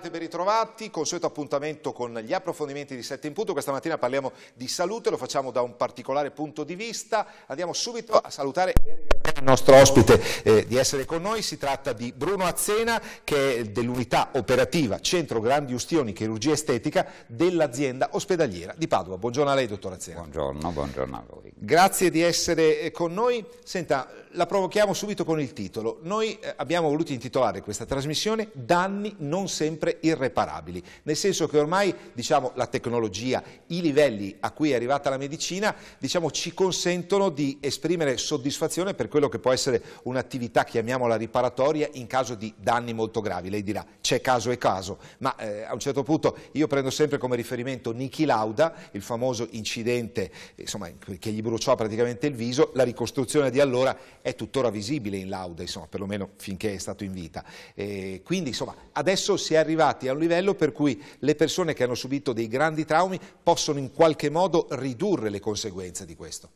bentrovate e ben ritrovati, consueto appuntamento con gli approfondimenti di 7 in punto, questa mattina parliamo di salute, lo facciamo da un particolare punto di vista, andiamo subito a salutare il nostro ospite eh, di essere con noi, si tratta di Bruno Azzena che è dell'unità operativa Centro Grandi Ustioni Chirurgia Estetica dell'azienda ospedaliera di Padova. Buongiorno a lei dottor Azzena. Buongiorno, buongiorno a voi. Grazie di essere eh, con noi. Senta, la provochiamo subito con il titolo. Noi eh, abbiamo voluto intitolare questa trasmissione Danni non sempre sempre irreparabili, nel senso che ormai diciamo, la tecnologia, i livelli a cui è arrivata la medicina diciamo, ci consentono di esprimere soddisfazione per quello che può essere un'attività, chiamiamola riparatoria, in caso di danni molto gravi. Lei dirà c'è caso e caso, ma eh, a un certo punto io prendo sempre come riferimento Niki Lauda, il famoso incidente insomma, che gli bruciò praticamente il viso, la ricostruzione di allora è tuttora visibile in Lauda, insomma, perlomeno finché è stato in vita. Eh, quindi insomma, adesso si è arrivato arrivati a un livello per cui le persone che hanno subito dei grandi traumi possono in qualche modo ridurre le conseguenze di questo.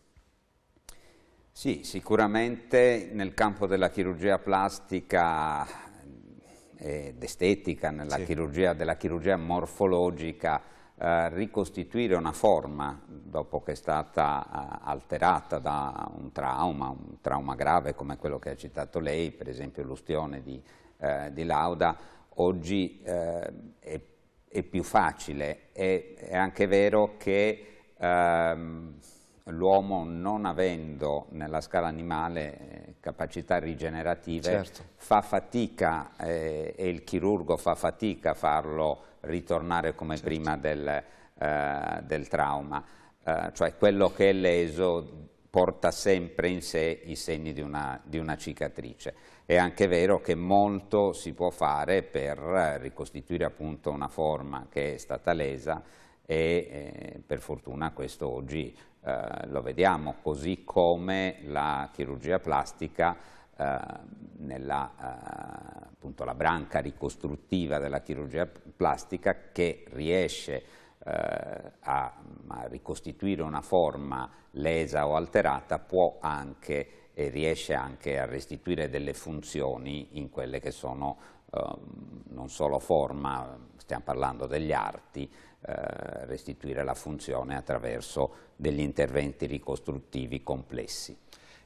Sì, sicuramente nel campo della chirurgia plastica ed estetica, nella sì. chirurgia, della chirurgia morfologica, eh, ricostituire una forma dopo che è stata eh, alterata da un trauma, un trauma grave come quello che ha citato lei, per esempio l'ustione di, eh, di Lauda, oggi eh, è, è, più facile. È, è anche vero che ehm, l'uomo non avendo nella scala animale eh, capacità rigenerative certo. fa fatica eh, e il chirurgo fa fatica a farlo ritornare come certo. prima del, eh, del trauma. Eh, cioè quello che è leso porta sempre in sé i segni di una, di una cicatrice. È anche vero che molto si può fare per eh, ricostituire appunto una forma che è stata lesa e eh, per fortuna questo oggi eh, lo vediamo, così come la chirurgia plastica eh, nella eh, appunto la branca ricostruttiva della chirurgia plastica che riesce a, a ricostituire una forma lesa o alterata può anche e riesce anche a restituire delle funzioni in quelle che sono eh, non solo forma, stiamo parlando degli arti, eh, restituire la funzione attraverso degli interventi ricostruttivi complessi.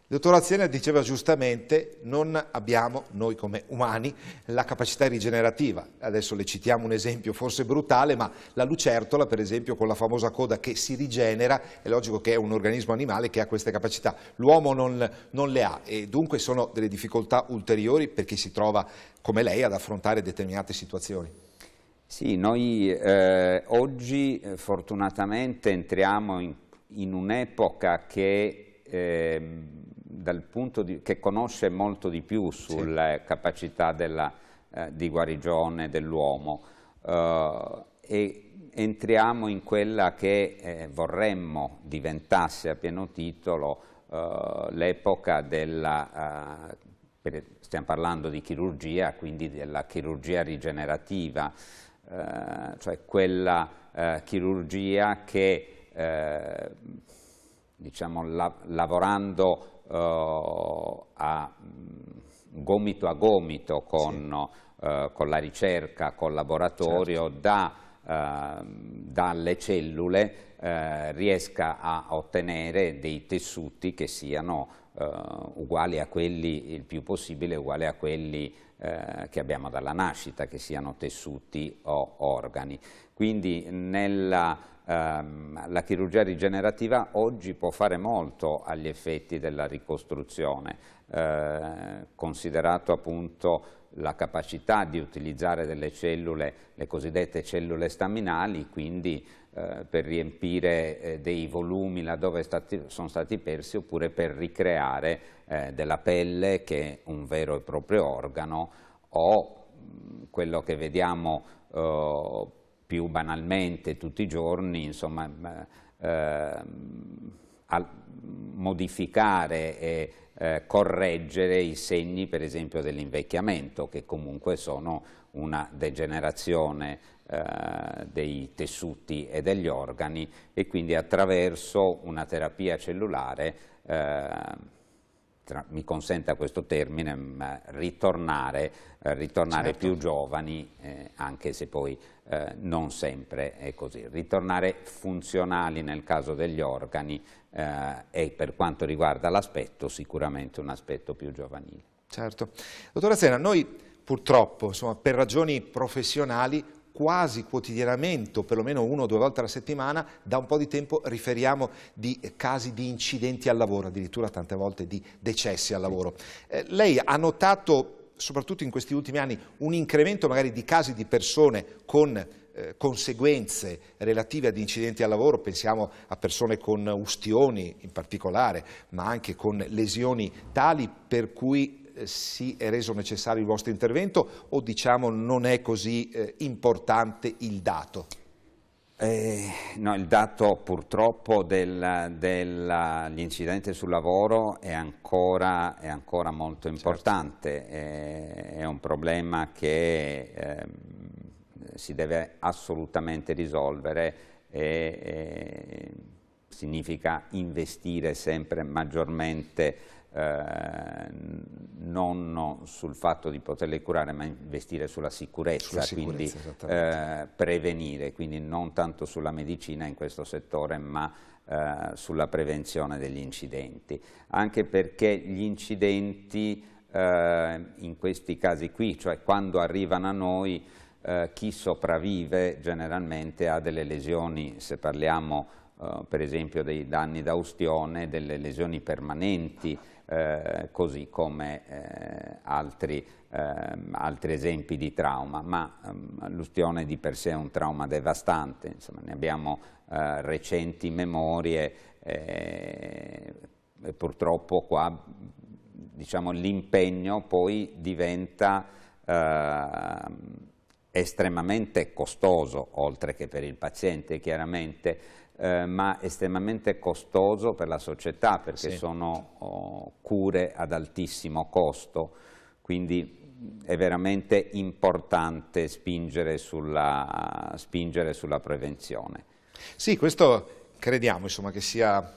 Il dottor Azienda diceva giustamente non abbiamo noi come umani la capacità rigenerativa. Adesso le citiamo un esempio forse brutale, ma la lucertola per esempio con la famosa coda che si rigenera, è logico che è un organismo animale che ha queste capacità. L'uomo non, non le ha e dunque sono delle difficoltà ulteriori per chi si trova come lei ad affrontare determinate situazioni. Sì, noi eh, oggi eh, fortunatamente entriamo in, in un'epoca che Ehm, dal punto di, che conosce molto di più sulla sì. capacità della, eh, di guarigione dell'uomo eh, e entriamo in quella che eh, vorremmo diventasse a pieno titolo eh, l'epoca della, eh, stiamo parlando di chirurgia, quindi della chirurgia rigenerativa, cioè quella chirurgia che diciamo, la, lavorando eh, a, mm, gomito a gomito con, sì. eh, con la ricerca, col laboratorio, certo. da, eh, dalle cellule eh, riesca a ottenere dei tessuti che siano eh, uguali a quelli, il più possibile, uguali a quelli eh, che abbiamo dalla nascita, che siano tessuti o organi. Quindi nella, ehm, la chirurgia rigenerativa oggi può fare molto agli effetti della ricostruzione, eh, considerato appunto la capacità di utilizzare delle cellule, le cosiddette cellule staminali, quindi eh, per riempire eh, dei volumi laddove stati, sono stati persi oppure per ricreare eh, della pelle che è un vero e proprio organo o mm, quello che vediamo più banalmente tutti i giorni, insomma, mm, mm, modificare e eh, correggere i segni per esempio dell'invecchiamento che comunque sono una degenerazione eh, dei tessuti e degli organi e quindi attraverso una terapia cellulare eh, tra, mi consenta questo termine, ritornare, eh, ritornare certo. più giovani, eh, anche se poi eh, non sempre è così. Ritornare funzionali nel caso degli organi eh, e per quanto riguarda l'aspetto sicuramente un aspetto più giovanile. Certo. Dottora Sena, noi purtroppo insomma, per ragioni professionali quasi quotidianamente, o perlomeno uno o due volte alla settimana, da un po' di tempo riferiamo di casi di incidenti al lavoro, addirittura tante volte di decessi al lavoro. Eh, lei ha notato soprattutto in questi ultimi anni, un incremento magari di casi di persone con eh, conseguenze relative ad incidenti al lavoro, pensiamo a persone con ustioni in particolare, ma anche con lesioni tali per cui eh, si è reso necessario il vostro intervento o diciamo non è così eh, importante il dato? Eh, no, il dato purtroppo dell'incidente del, sul lavoro è ancora, è ancora molto certo. importante, certo. è, è, un problema che eh, si deve assolutamente risolvere e, e significa investire sempre maggiormente eh, non sul fatto di poterle curare, ma investire sulla sicurezza, sulla sicurezza quindi eh, prevenire, quindi non tanto sulla medicina in questo settore, ma eh, sulla prevenzione degli incidenti. Anche perché gli incidenti eh, in questi casi qui, cioè quando arrivano a noi, eh, chi sopravvive generalmente ha delle lesioni, se parliamo eh, per esempio dei danni da ustione, delle lesioni permanenti eh, così come eh, altri, ehm, altri, esempi di trauma, ma ehm, l'ustione di per sé è un trauma devastante, Insomma, ne abbiamo eh, recenti memorie eh, e purtroppo qua diciamo, l'impegno poi diventa ehm, estremamente costoso, oltre che per il paziente chiaramente, eh, ma estremamente costoso per la società perché sì. sono oh, cure ad altissimo costo, quindi è veramente importante spingere sulla, spingere sulla prevenzione. Sì, questo crediamo insomma, che sia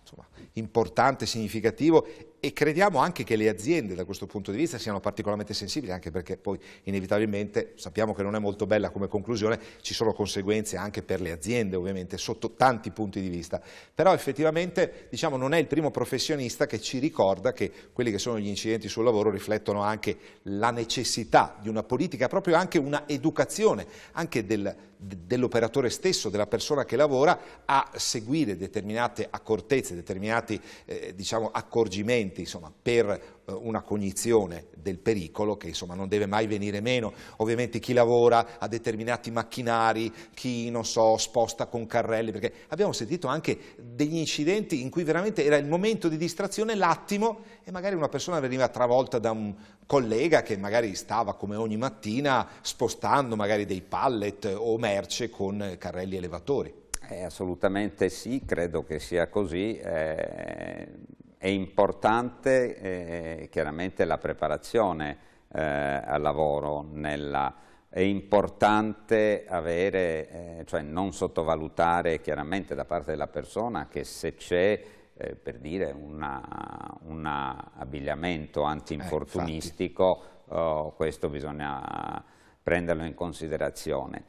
insomma, importante, significativo e crediamo anche che le aziende da questo punto di vista siano particolarmente sensibili, anche perché poi inevitabilmente sappiamo che non è molto bella come conclusione, ci sono conseguenze anche per le aziende ovviamente sotto tanti punti di vista, però effettivamente diciamo, non è il primo professionista che ci ricorda che quelli che sono gli incidenti sul lavoro riflettono anche la necessità di una politica, proprio anche una educazione, anche del, dell'operatore stesso, della persona che lavora, a seguire determinate accortezze, determinate determinati eh, diciamo, accorgimenti insomma, per eh, una cognizione del pericolo che insomma, non deve mai venire meno. Ovviamente chi lavora a determinati macchinari, chi non so, sposta con carrelli, perché abbiamo sentito anche degli incidenti in cui veramente era il momento di distrazione, l'attimo, e magari una persona veniva travolta da un collega che magari stava come ogni mattina spostando magari dei pallet o merce con carrelli elevatori. Eh, assolutamente sì, credo che sia così. Eh, è importante eh, chiaramente la preparazione eh, al lavoro, nella, è importante avere, eh, cioè non sottovalutare chiaramente da parte della persona che se c'è eh, per dire, un abbigliamento antinfortunistico, eh, oh, questo bisogna prenderlo in considerazione.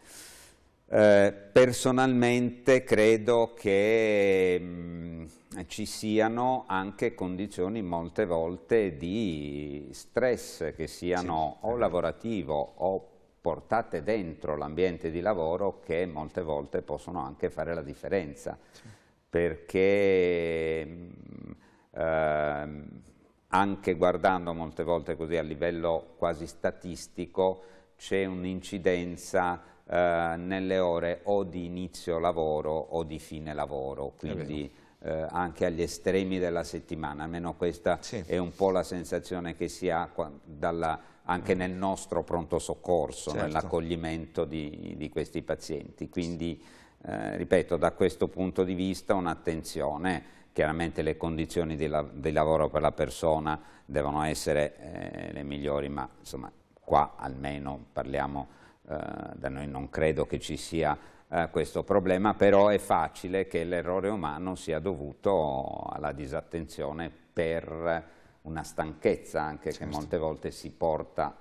Eh, personalmente credo che mh, mm, ci siano anche condizioni molte volte di stress che siano sì. o lavorativo o portate dentro l'ambiente di lavoro che molte volte possono anche fare la differenza sì. perché mh, mm, eh, anche guardando molte volte così a livello quasi statistico c'è un'incidenza eh, nelle ore o di inizio lavoro o di fine lavoro, quindi eh, anche agli estremi della settimana, almeno questa sì. è un po' la sensazione che si ha dalla, anche nel nostro pronto soccorso, certo. nell'accoglimento di, di, questi pazienti. Quindi, eh, ripeto, da questo punto di vista un'attenzione chiaramente le condizioni di, la di, lavoro per la persona devono essere eh, le migliori, ma insomma qua almeno parliamo eh, da noi non credo che ci sia eh, questo problema, però è facile che l'errore umano sia dovuto alla disattenzione per una stanchezza anche certo. che molte volte si porta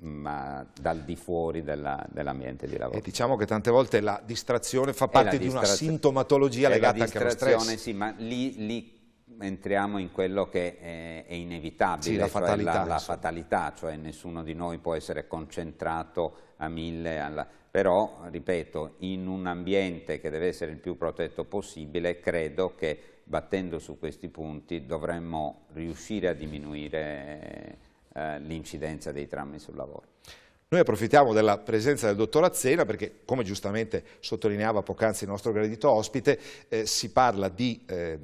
ma mm, dal di fuori dell'ambiente di lavoro. E diciamo che tante volte la distrazione fa parte di una sintomatologia legata anche allo stress. Sì, ma lì, lì entriamo in quello che è, è inevitabile, sì, la, cioè fatalità, la, la fatalità, cioè nessuno di noi può essere concentrato a mille, alla... però ripeto, in un ambiente che deve essere il più protetto possibile, credo che battendo su questi punti dovremmo riuscire a diminuire eh, l'incidenza dei drammi sul lavoro. Noi approfittiamo della presenza del dottor Azzena perché, come giustamente sottolineava poc'anzi il nostro gradito ospite, eh, si parla di eh,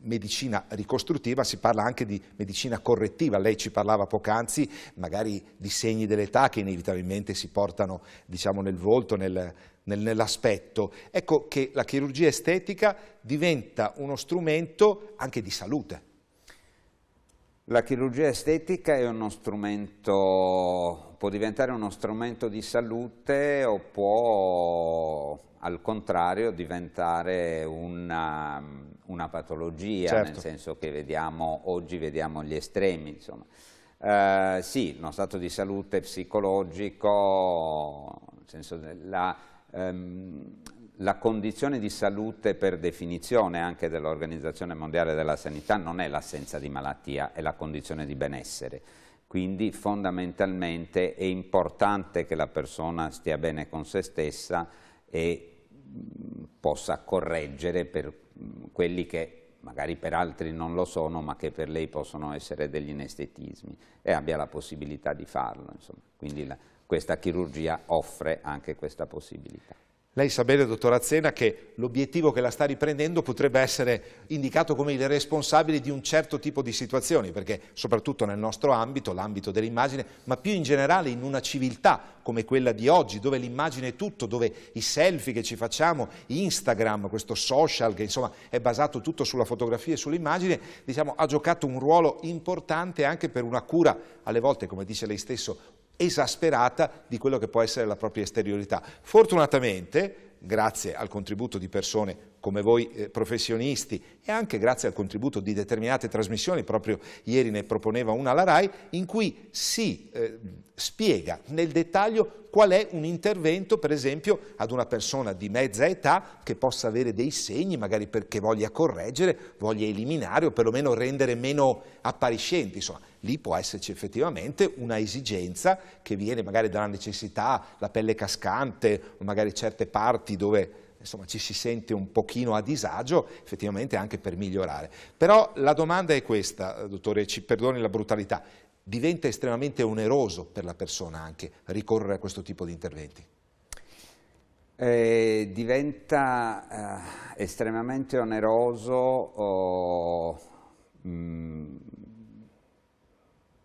medicina ricostruttiva, si parla anche di medicina correttiva, lei ci parlava poc'anzi magari di segni dell'età che inevitabilmente si portano diciamo, nel volto, nel, nel, nell'aspetto. Ecco che la chirurgia estetica diventa uno strumento anche di salute. La chirurgia estetica è uno strumento, può diventare uno strumento di salute o può al contrario diventare una, una patologia, certo. nel senso che vediamo, oggi vediamo gli estremi. Eh, sì, uno stato di salute psicologico, nel senso della, ehm, la condizione di salute per definizione anche dell'Organizzazione Mondiale della Sanità non è l'assenza di malattia, è la condizione di benessere. Quindi fondamentalmente è importante che la persona stia bene con se stessa, e mm, possa correggere per mm, quelli che magari per altri non lo sono, ma che per lei possono essere degli inestetismi e abbia la possibilità di farlo. Insomma. Quindi la, questa chirurgia offre anche questa possibilità. Lei sa bene, dottor Azzena, che l'obiettivo che la sta riprendendo potrebbe essere indicato come il responsabile di un certo tipo di situazioni, perché soprattutto nel nostro ambito, l'ambito dell'immagine, ma più in generale in una civiltà come quella di oggi, dove l'immagine è tutto, dove i selfie che ci facciamo, Instagram, questo social che insomma è basato tutto sulla fotografia e sull'immagine, diciamo, ha giocato un ruolo importante anche per una cura, alle volte, come dice lei stesso, esasperata di quello che può essere la propria esteriorità. Fortunatamente, grazie al contributo di persone come voi eh, professionisti e anche grazie al contributo di determinate trasmissioni, proprio ieri ne proponeva una la RAI, in cui si eh, spiega nel dettaglio qual è un intervento per esempio ad una persona di mezza età che possa avere dei segni magari perché voglia correggere, voglia eliminare o perlomeno rendere meno appariscenti, insomma lì può esserci effettivamente una esigenza che viene magari dalla necessità, la pelle cascante o magari certe parti dove insomma, ci si sente un pochino a disagio, effettivamente anche per migliorare. Però la domanda è questa, eh, dottore, ci perdoni la brutalità, diventa estremamente oneroso per la persona anche ricorrere a questo tipo di interventi? Eh, diventa eh, estremamente oneroso oh, mh, mm,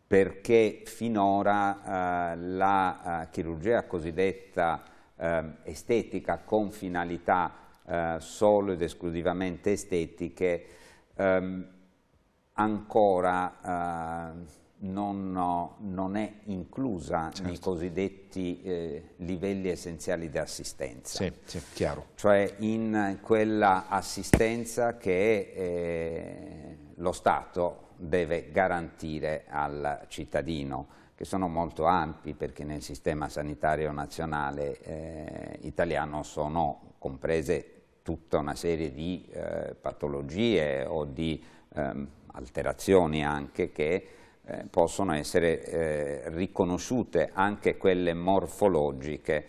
perché finora eh, la eh, chirurgia cosiddetta Ehm, estetica con finalità eh, solo ed esclusivamente estetiche ehm, ancora eh, non, non, è inclusa certo. nei cosiddetti eh, livelli essenziali di assistenza. Sì, sì, chiaro. Cioè in quella assistenza che eh, lo Stato deve garantire al cittadino che sono molto ampi perché nel sistema sanitario nazionale eh, italiano sono comprese tutta una serie di eh, patologie o di ehm, alterazioni anche che eh, possono essere eh, riconosciute anche quelle morfologiche,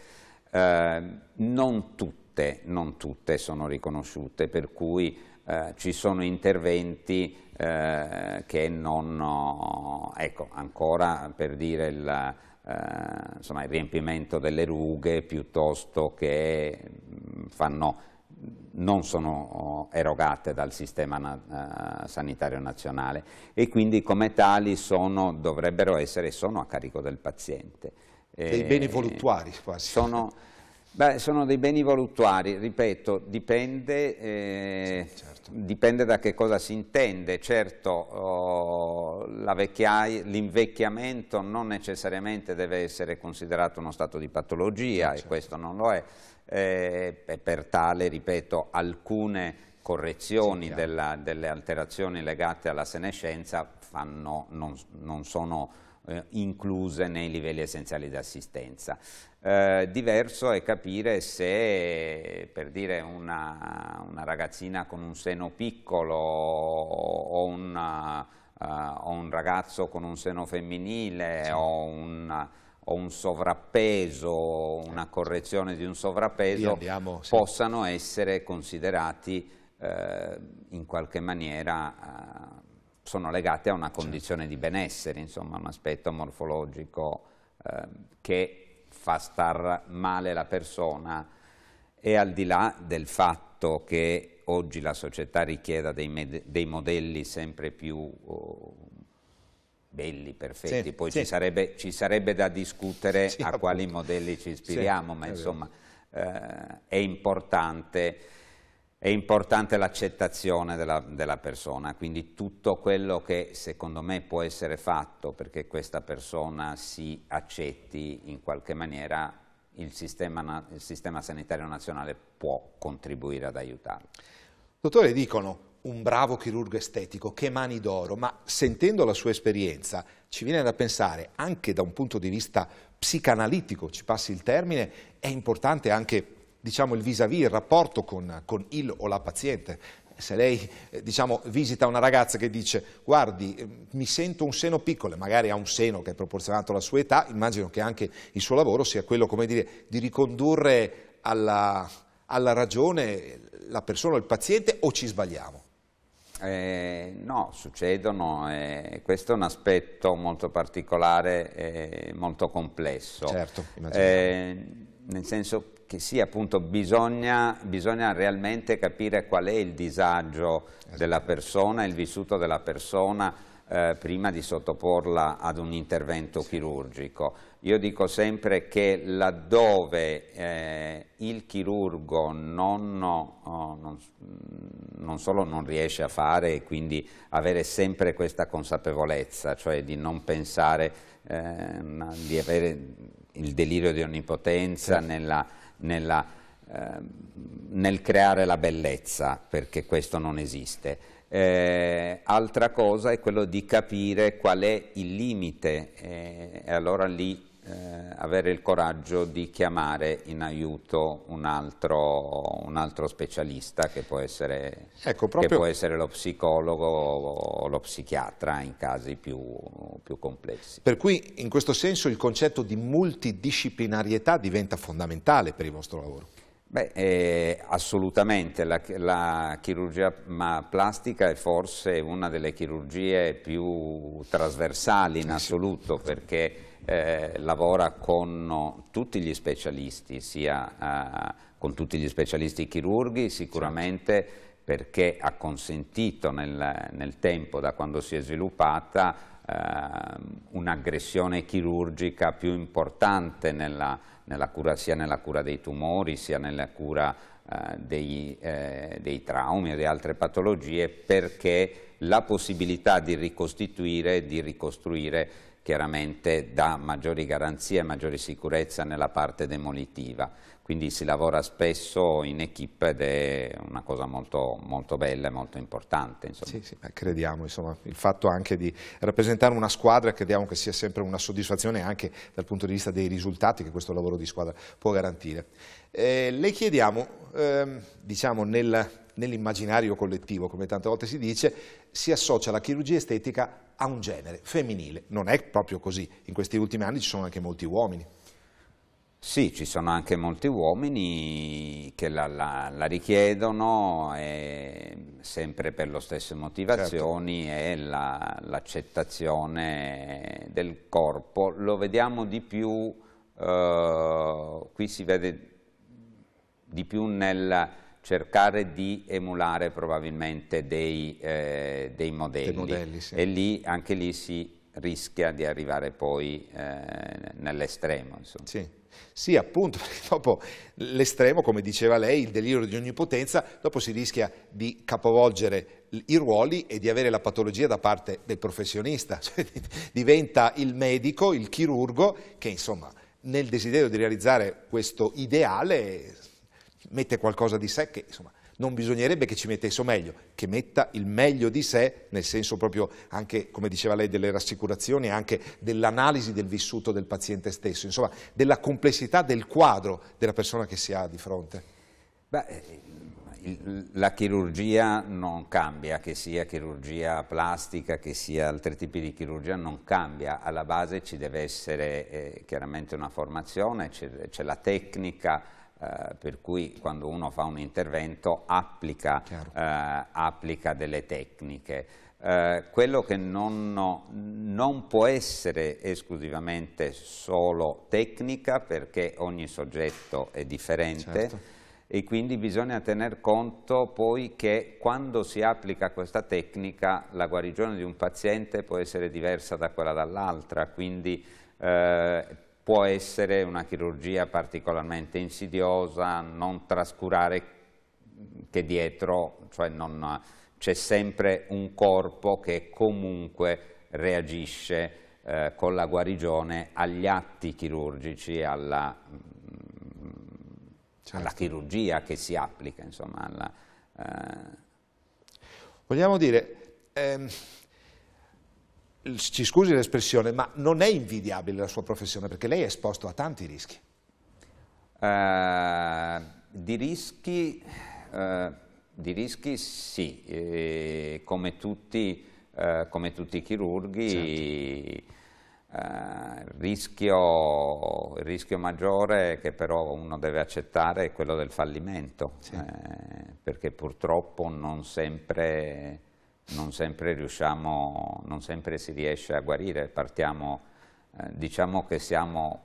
eh, non tutte, non tutte sono riconosciute, per cui eh, ci sono interventi eh, che non, ecco, ancora per dire il, eh, insomma, il riempimento delle rughe piuttosto che mm, fanno, non sono oh, erogate dal sistema na eh, sanitario nazionale e quindi come tali sono, dovrebbero essere sono a carico del paziente. Dei beni voluttuari quasi. Sono, Beh, sono dei beni voluttuari, ripeto, dipende, eh, sì, certo. dipende, da che cosa si intende. Certo, oh, l'invecchiamento non necessariamente deve essere considerato uno stato di patologia sì, certo. e questo non lo è. Eh, e per tale, ripeto, alcune correzioni sì, della, delle alterazioni legate alla senescenza fanno, non, non sono eh, incluse nei livelli essenziali di assistenza. Eh, diverso è capire se, per dire, una, una ragazzina con un seno piccolo o, una, uh, eh, un ragazzo con un seno femminile sì. o, un, o, un, sovrappeso, una correzione di un sovrappeso, andiamo, sì. possano essere considerati uh, in qualche maniera... Uh, sono legate a una certo. condizione certo. di benessere, insomma un aspetto morfologico che fa star male la persona e al di là del fatto che oggi la società richieda dei, dei modelli sempre più oh, belli, perfetti, sì, poi sì. Ci, sarebbe, ci, sarebbe, da discutere sì, a appunto. quali modelli ci ispiriamo, ma insomma eh, è importante è importante l'accettazione della, della, persona, quindi tutto quello che secondo me può essere fatto perché questa persona si accetti in qualche maniera, il sistema, il sistema sanitario nazionale può contribuire ad aiutarlo. Dottore, dicono un bravo chirurgo estetico, che mani d'oro, ma sentendo la sua esperienza ci viene da pensare anche da un punto di vista psicanalitico, ci passi il termine, è importante anche diciamo, il vis-à-vis, il rapporto con, con il o la paziente se lei eh, diciamo, visita una ragazza che dice guardi ehm, mi sento un seno piccolo, magari ha un seno che è proporzionato alla sua età, immagino che anche il suo lavoro sia quello dire, di ricondurre alla, alla, ragione la persona o il paziente o ci sbagliamo? Eh, no, succedono, eh, questo è un aspetto molto particolare e molto complesso. Certo, eh, nel senso che sì, appunto bisogna, bisogna, realmente capire qual è il disagio della esatto. persona, il vissuto della persona eh, prima di sottoporla ad un intervento sì. chirurgico. Io dico sempre che laddove eh, il chirurgo non, oh, non, non, solo non riesce a fare e quindi avere sempre questa consapevolezza, cioè di non pensare eh, di avere il delirio di onnipotenza sì. Certo. nella nella, eh, nel creare la bellezza, perché questo non esiste. Eh, altra cosa è quello di capire qual è il limite eh, e allora lì eh, avere il coraggio di chiamare in aiuto un altro, un altro specialista che può, essere, ecco, proprio... che può essere lo psicologo o lo psichiatra in casi più, più complessi. Per cui in questo senso il concetto di multidisciplinarietà diventa fondamentale per il vostro lavoro. Beh, eh, assolutamente, la, la, chirurgia plastica è forse una delle chirurgie più trasversali in assoluto perché eh, lavora con tutti gli specialisti, sia eh, con tutti gli specialisti chirurghi sicuramente perché ha consentito nel, nel tempo da quando si è sviluppata eh, un'aggressione chirurgica più importante nella, nella cura, sia nella cura dei tumori sia nella cura eh, dei, eh, dei traumi e di altre patologie perché la possibilità di ricostituire, di ricostruire chiaramente dà maggiori garanzie e maggiori sicurezza nella parte demolitiva. Quindi si lavora spesso in equip ed è una cosa molto, molto bella e molto importante. Sì, sì, crediamo, insomma, il fatto anche di rappresentare una squadra crediamo che sia sempre una soddisfazione anche dal punto di vista dei risultati che questo lavoro di squadra può garantire. Eh, le chiediamo, ehm, diciamo, nel nell'immaginario collettivo, come tante volte si dice, si associa la chirurgia estetica a un genere femminile. Non è proprio così, in questi ultimi anni ci sono anche molti uomini. Sì, ci sono anche molti uomini che la, la, la richiedono eh, sempre per le stesse motivazioni certo. e l'accettazione del corpo. Lo vediamo di più, eh, qui si vede di più nel cercare di emulare probabilmente dei, eh, dei modelli, modelli sì. e lì, anche lì si rischia di arrivare poi eh, nell'estremo. Sì. sì. appunto, perché dopo l'estremo, come diceva lei, il delirio di onnipotenza, dopo si rischia di capovolgere i ruoli e di avere la patologia da parte del professionista, cioè, diventa il medico, il chirurgo, che insomma nel desiderio di realizzare questo ideale mette qualcosa di sé che insomma, non bisognerebbe che ci mettesse o meglio, che metta il meglio di sé, nel senso proprio anche, come diceva lei, delle rassicurazioni, anche dell'analisi del vissuto del paziente stesso, insomma, della complessità del quadro della persona che si ha di fronte. Beh, eh, la chirurgia non cambia, che sia chirurgia plastica, che sia altri tipi di chirurgia, non cambia. Alla base ci deve essere eh, chiaramente una formazione, c'è la tecnica, eh, per cui quando uno fa un intervento applica, eh, applica delle tecniche. Eh, quello che non, non, può essere esclusivamente solo tecnica perché ogni soggetto è differente certo. e quindi bisogna tener conto poi che quando si applica questa tecnica la guarigione di un paziente può essere diversa da quella dall'altra, quindi eh, può essere una chirurgia particolarmente insidiosa, non trascurare che dietro cioè c'è sempre un corpo che comunque reagisce eh, con la guarigione agli atti chirurgici, alla, mm, certo. alla chirurgia che si applica. Insomma, alla, eh. Vogliamo dire, ehm, ci scusi l'espressione, ma non è invidiabile la sua professione perché lei è esposto a tanti rischi. Uh, di rischi, uh, di rischi sì, eh, come, tutti, uh, come, tutti, i chirurghi. Certo. Rischio, il rischio maggiore che però uno deve accettare è quello del fallimento, sì. eh, perché purtroppo non sempre non sempre, riusciamo, non sempre si riesce a guarire, partiamo, eh, diciamo che siamo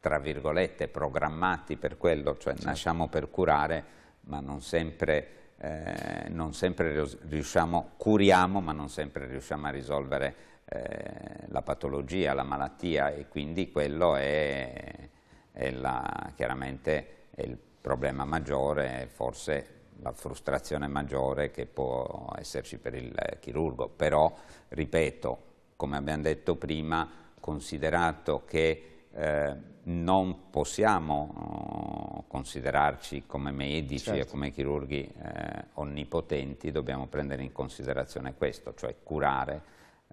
tra virgolette programmati per quello, cioè certo. nasciamo per curare, ma non sempre, eh, non sempre riusciamo, curiamo, ma non sempre riusciamo a risolvere eh, la patologia, la malattia e quindi quello è, è la, chiaramente è il problema maggiore, forse la frustrazione maggiore che può esserci per il eh, chirurgo, però, ripeto, come abbiamo detto prima, considerato che eh, non possiamo oh, considerarci come medici certo. e come chirurghi eh, onnipotenti, dobbiamo prendere in considerazione questo, cioè curare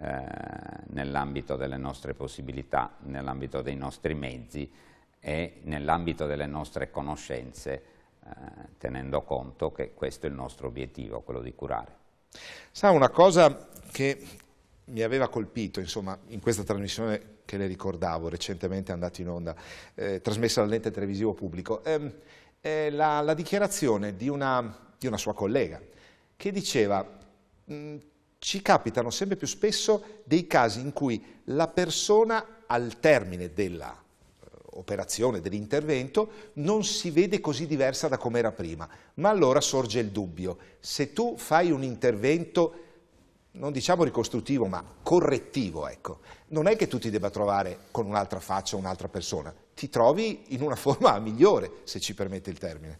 eh, nell'ambito delle nostre possibilità, nell'ambito dei nostri mezzi e nell'ambito delle nostre conoscenze eh, tenendo conto che questo è il nostro obiettivo, quello di curare. Sa una cosa che mi aveva colpito, insomma, in questa trasmissione che le ricordavo, recentemente è andata in onda, eh, trasmessa dall'ente televisivo pubblico, ehm, eh, la, la, dichiarazione di una, di una, sua collega che diceva mm, ci capitano sempre più spesso dei casi in cui la persona al termine della operazione, dell'intervento, non si vede così diversa da come era prima. Ma allora sorge il dubbio, se tu fai un intervento non diciamo ricostruttivo, ma correttivo, ecco. Non è che tu ti debba trovare con un'altra faccia, un'altra persona, ti trovi in una forma migliore, se ci permette il termine.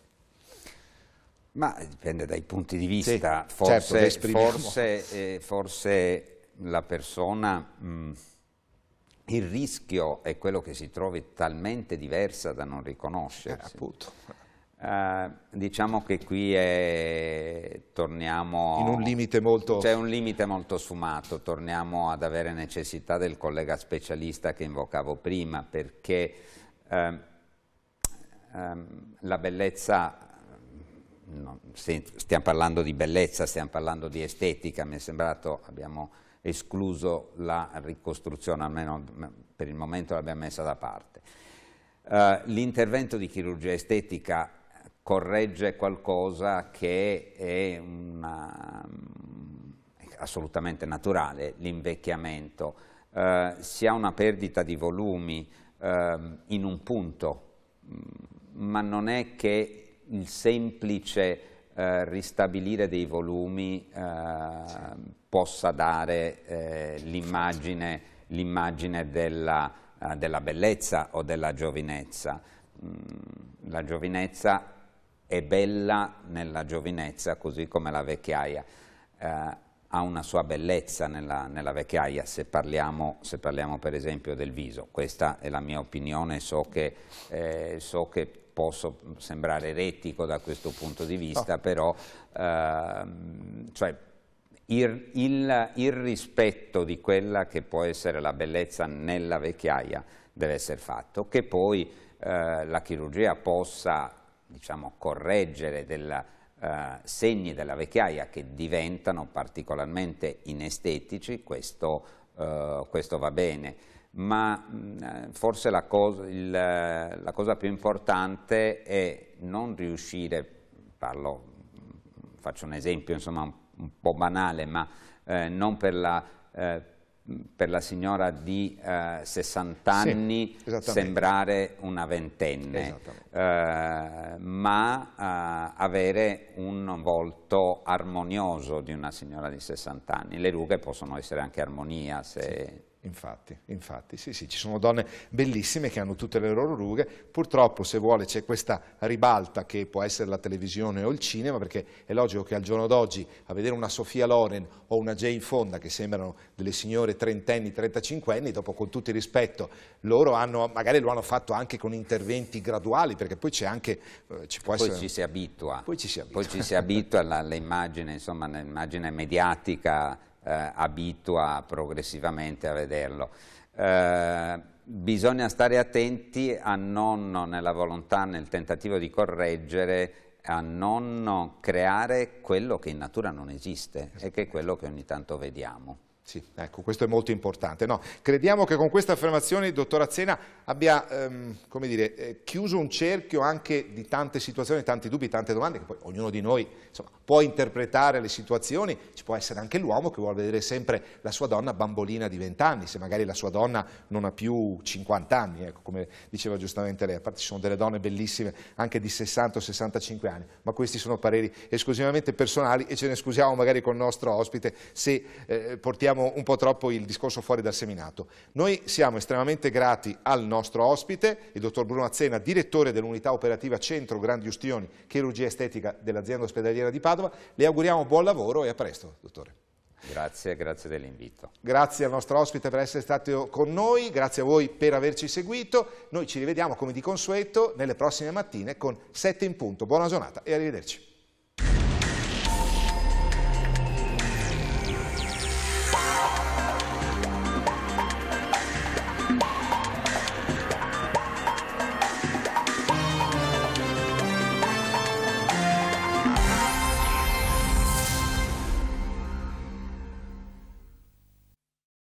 Ma dipende dai punti di vista, sì, certo, forse, certo, forse, eh, forse, la persona... Mh, mm, il rischio è quello che si trovi talmente diversa da non eh, riconoscersi. Eh, diciamo che qui è, torniamo... In un limite molto... C'è un limite molto sfumato, torniamo ad avere necessità del collega specialista che invocavo prima, perché eh, eh, la bellezza No, stiamo parlando di bellezza, stiamo parlando di estetica, mi è sembrato, abbiamo escluso la ricostruzione, almeno per il momento l'abbiamo messa da parte. Uh, L'intervento di chirurgia estetica corregge qualcosa che è una, assolutamente naturale, l'invecchiamento. Uh, si ha una perdita di volumi uh, in un punto, mm, ma non è che il semplice eh, ristabilire dei volumi sì. Eh, possa dare eh, l'immagine della, eh, della, bellezza o della giovinezza. Mm, la giovinezza è bella nella giovinezza così come la vecchiaia ha una sua bellezza nella, nella vecchiaia, se parliamo, se parliamo, per esempio del viso. Questa è la mia opinione, so che, eh, so che posso sembrare eretico da questo punto di vista, oh. però ehm, cioè, il, il, il rispetto di quella che può essere la bellezza nella vecchiaia deve essere fatto, che poi eh, la chirurgia possa diciamo, correggere della, eh, segni della vecchiaia che diventano particolarmente inestetici, questo, eh, questo va bene ma mh, mm, eh, forse la cosa, il, eh, la cosa, più importante è non riuscire, parlo, mm, faccio un esempio insomma un, un po' banale, ma eh, non per la... Eh, per la signora di eh, 60 anni sì, sembrare una ventenne, eh, ma eh, avere un volto armonioso di una signora di 60 anni. Le rughe possono essere anche armonia se, sì. Infatti, infatti, sì, sì, ci sono donne bellissime che hanno tutte le loro rughe, purtroppo se vuole c'è questa ribalta che può essere la televisione o il cinema, perché è logico che al giorno d'oggi a vedere una Sofia Loren o una Jane Fonda, che sembrano delle signore trentenni, trentacinquenni, dopo con tutto il rispetto, loro hanno, magari lo hanno fatto anche con interventi graduali, perché poi c'è anche, eh, ci può poi essere... Ci si abitua. Poi ci si abitua. Poi ci si abitua all'immagine, insomma, all'immagine mediatica eh, abitua progressivamente a vederlo. Eh, bisogna stare attenti a non, nella volontà, nel tentativo di correggere, a non creare quello che in natura non esiste e che è quello che ogni tanto vediamo. Sì, ecco, questo è molto importante. No, crediamo che con queste affermazioni il dottor Azzena abbia ehm, dire, eh, chiuso un cerchio anche di tante situazioni, tanti dubbi, tante domande che poi ognuno di noi insomma, può interpretare le situazioni, ci può essere anche l'uomo che vuole vedere sempre la sua donna bambolina di 20 anni, se magari la sua donna non ha più 50 anni, ecco, come diceva giustamente lei, a parte ci sono delle donne bellissime anche di 60 65 anni, ma questi sono pareri esclusivamente personali e ce ne scusiamo magari con il nostro ospite se eh, portiamo un po' troppo il discorso fuori dal seminato. Noi siamo estremamente grati al nostro ospite, il dottor Bruno Azzena, direttore dell'unità operativa Centro Grandi Ustioni, chirurgia estetica dell'azienda ospedaliera di Padova, Padova. Le auguriamo buon lavoro e a presto, dottore. Grazie, grazie dell'invito. Grazie al nostro ospite per essere stato con noi, grazie a voi per averci seguito. Noi ci rivediamo come di consueto nelle prossime mattine con 7 in punto. Buona giornata e arrivederci.